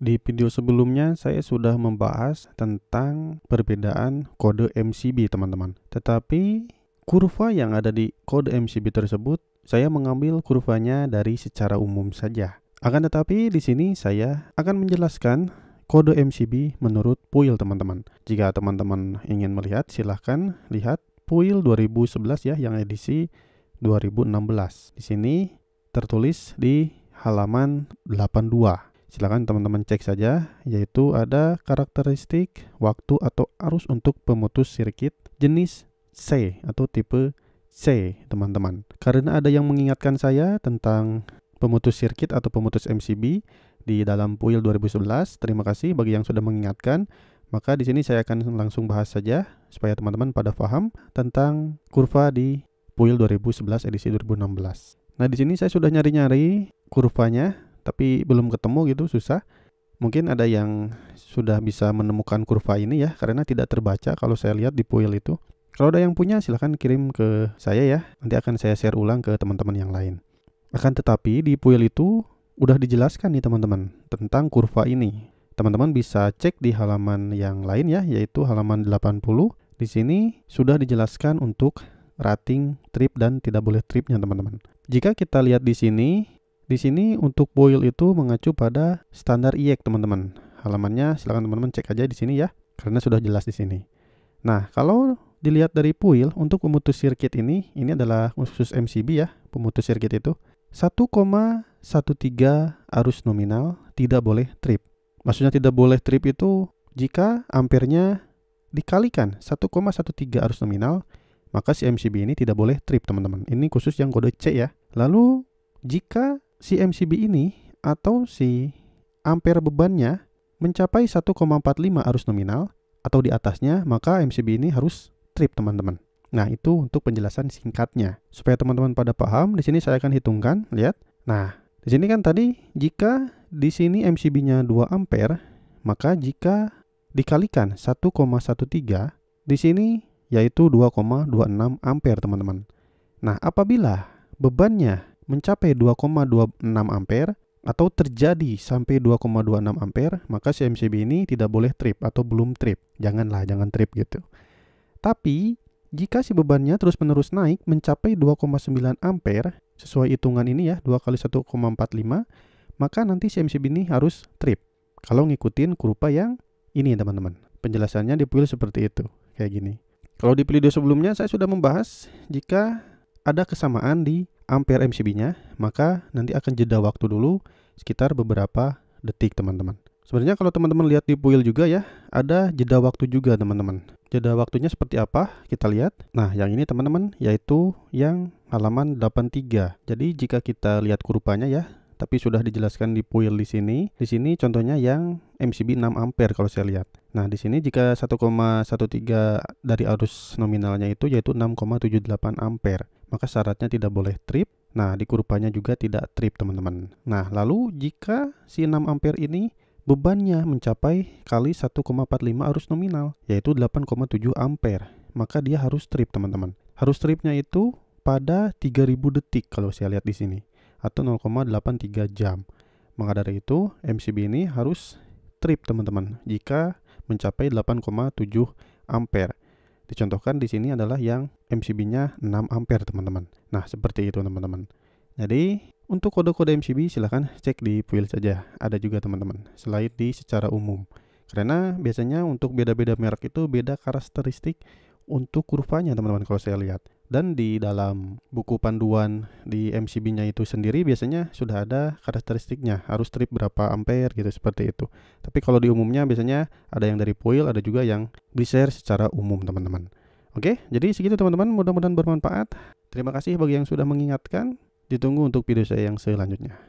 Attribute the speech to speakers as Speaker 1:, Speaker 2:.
Speaker 1: Di video sebelumnya saya sudah membahas tentang perbedaan kode MCB teman-teman. Tetapi kurva yang ada di kode MCB tersebut saya mengambil kurvanya dari secara umum saja. Akan tetapi di sini saya akan menjelaskan kode MCB menurut Puil teman-teman. Jika teman-teman ingin melihat silahkan lihat Puil 2011 ya yang edisi 2016. Di sini tertulis di halaman 82. Silakan teman-teman cek saja, yaitu ada karakteristik waktu atau arus untuk pemutus sirkuit jenis C atau tipe C, teman-teman. Karena ada yang mengingatkan saya tentang pemutus sirkuit atau pemutus MCB di dalam PUIL 2011. Terima kasih bagi yang sudah mengingatkan. Maka di sini saya akan langsung bahas saja supaya teman-teman pada paham tentang kurva di PUIL 2011 edisi 2016. Nah, di sini saya sudah nyari-nyari kurvanya tapi belum ketemu gitu susah mungkin ada yang sudah bisa menemukan kurva ini ya karena tidak terbaca kalau saya lihat di puil itu kalau ada yang punya silahkan kirim ke saya ya nanti akan saya share ulang ke teman-teman yang lain akan tetapi di puil itu udah dijelaskan nih teman-teman tentang kurva ini teman-teman bisa cek di halaman yang lain ya yaitu halaman 80 di sini sudah dijelaskan untuk rating trip dan tidak boleh tripnya teman-teman jika kita lihat di sini di sini untuk boil itu mengacu pada standar IEC teman-teman. Halamannya silakan teman-teman cek aja di sini ya, karena sudah jelas di sini. Nah, kalau dilihat dari puil untuk pemutus sirkuit ini, ini adalah khusus MCB ya, pemutus sirkuit itu 1,13 arus nominal tidak boleh trip. Maksudnya tidak boleh trip itu jika ampernya dikalikan 1,13 arus nominal, maka si MCB ini tidak boleh trip teman-teman. Ini khusus yang kode C ya. Lalu jika si MCB ini atau si ampere bebannya mencapai 1,45 arus nominal atau di atasnya, maka MCB ini harus trip teman-teman. Nah, itu untuk penjelasan singkatnya. Supaya teman-teman pada paham, di sini saya akan hitungkan, lihat. Nah, di sini kan tadi jika di sini MCB-nya 2 ampere, maka jika dikalikan 1,13 di sini yaitu 2,26 ampere teman-teman. Nah, apabila bebannya mencapai 2,26 ampere atau terjadi sampai 2,26 ampere, maka si MCB ini tidak boleh trip atau belum trip. Janganlah, jangan trip gitu. Tapi, jika si bebannya terus-menerus naik mencapai 2,9 ampere, sesuai hitungan ini ya, 2 kali 1,45, maka nanti si MCB ini harus trip. Kalau ngikutin kurva yang ini teman-teman. Penjelasannya dipilih seperti itu, kayak gini. Kalau di video sebelumnya saya sudah membahas jika ada kesamaan di ampere MCB-nya, maka nanti akan jeda waktu dulu sekitar beberapa detik teman-teman. Sebenarnya kalau teman-teman lihat di puil juga ya, ada jeda waktu juga teman-teman. Jeda waktunya seperti apa? Kita lihat. Nah, yang ini teman-teman yaitu yang halaman 83. Jadi jika kita lihat kurupanya ya, tapi sudah dijelaskan di puil di sini. Di sini contohnya yang MCB 6 ampere kalau saya lihat. Nah, di sini jika 1,13 dari arus nominalnya itu yaitu 6,78 ampere maka syaratnya tidak boleh trip. Nah, di kurvanya juga tidak trip, teman-teman. Nah, lalu jika si 6 ampere ini bebannya mencapai kali 1,45 arus nominal, yaitu 8,7 ampere, maka dia harus trip, teman-teman. Harus tripnya itu pada 3000 detik kalau saya lihat di sini atau 0,83 jam. Maka dari itu, MCB ini harus trip, teman-teman, jika mencapai 8,7 ampere. Dicontohkan di sini adalah yang MCB-nya 6 ampere, teman-teman. Nah, seperti itu, teman-teman. Jadi, untuk kode-kode MCB silahkan cek di file saja. Ada juga, teman-teman, selain di secara umum. Karena biasanya untuk beda-beda merek itu beda karakteristik untuk kurvanya, teman-teman, kalau saya lihat dan di dalam buku panduan di MCB-nya itu sendiri biasanya sudah ada karakteristiknya harus trip berapa ampere gitu seperti itu tapi kalau di umumnya biasanya ada yang dari foil ada juga yang share secara umum teman-teman oke jadi segitu teman-teman mudah-mudahan bermanfaat terima kasih bagi yang sudah mengingatkan ditunggu untuk video saya yang selanjutnya